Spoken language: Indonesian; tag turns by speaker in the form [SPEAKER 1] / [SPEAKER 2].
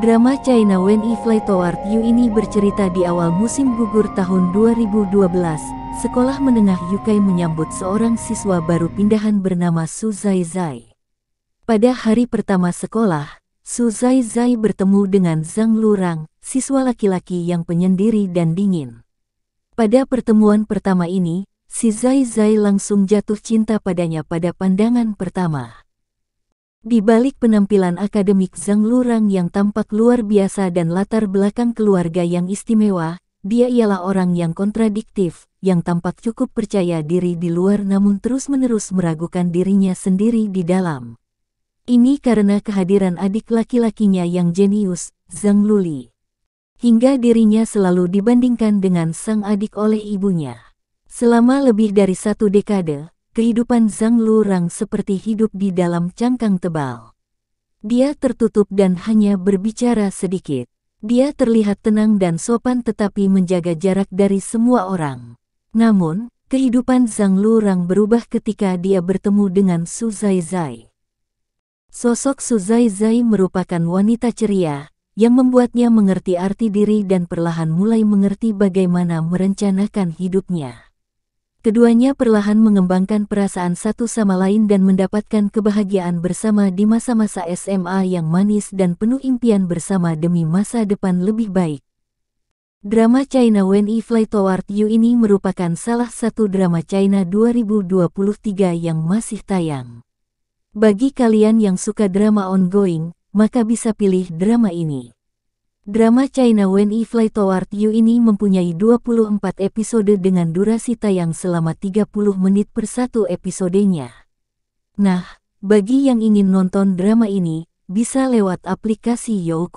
[SPEAKER 1] Drama China When I e Fly Toward You ini bercerita di awal musim gugur tahun 2012. Sekolah menengah Yukai menyambut seorang siswa baru pindahan bernama Su Zai Zai. Pada hari pertama sekolah, Su Zai Zai bertemu dengan Zhang Lurang, siswa laki-laki yang penyendiri dan dingin. Pada pertemuan pertama ini, si Zai Zai langsung jatuh cinta padanya pada pandangan pertama. Di balik penampilan akademik Zhang Lurang yang tampak luar biasa dan latar belakang keluarga yang istimewa, dia ialah orang yang kontradiktif, yang tampak cukup percaya diri di luar namun terus-menerus meragukan dirinya sendiri di dalam. Ini karena kehadiran adik laki-lakinya yang jenius, Zhang Luli. Hingga dirinya selalu dibandingkan dengan sang adik oleh ibunya. Selama lebih dari satu dekade, kehidupan Zhang Lurang seperti hidup di dalam cangkang tebal. Dia tertutup dan hanya berbicara sedikit. Dia terlihat tenang dan sopan tetapi menjaga jarak dari semua orang. Namun, kehidupan Zhang Lurang berubah ketika dia bertemu dengan Su Zai Zai. Sosok Su Zai Zai merupakan wanita ceria, yang membuatnya mengerti arti diri dan perlahan mulai mengerti bagaimana merencanakan hidupnya. Keduanya perlahan mengembangkan perasaan satu sama lain dan mendapatkan kebahagiaan bersama di masa-masa SMA yang manis dan penuh impian bersama demi masa depan lebih baik. Drama China When I e Fly Toward You ini merupakan salah satu drama China 2023 yang masih tayang. Bagi kalian yang suka drama ongoing, maka bisa pilih drama ini. Drama China When I e Fly Toward You ini mempunyai 24 episode dengan durasi tayang selama 30 menit per satu episodenya. Nah, bagi yang ingin nonton drama ini, bisa lewat aplikasi Youku.